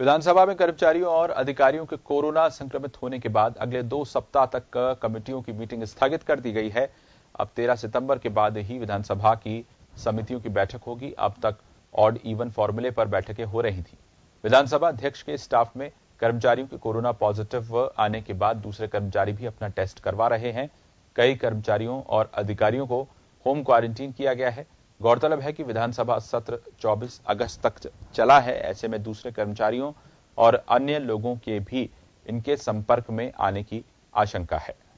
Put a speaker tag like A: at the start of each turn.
A: विधानसभा में कर्मचारियों और अधिकारियों के कोरोना संक्रमित होने के बाद अगले दो सप्ताह तक कमेटियों की मीटिंग स्थगित कर दी गई है अब तेरह सितंबर के बाद ही विधानसभा की समितियों की बैठक होगी अब तक ऑड इवन फॉर्मूले पर बैठकें हो रही थी विधानसभा अध्यक्ष के स्टाफ में कर्मचारियों के कोरोना पॉजिटिव आने के बाद दूसरे कर्मचारी भी अपना टेस्ट करवा रहे हैं कई कर्मचारियों और अधिकारियों को होम क्वारंटीन किया गया है गौरतलब है कि विधानसभा सत्र 24 अगस्त तक चला है ऐसे में दूसरे कर्मचारियों और अन्य लोगों के भी इनके संपर्क में आने की आशंका है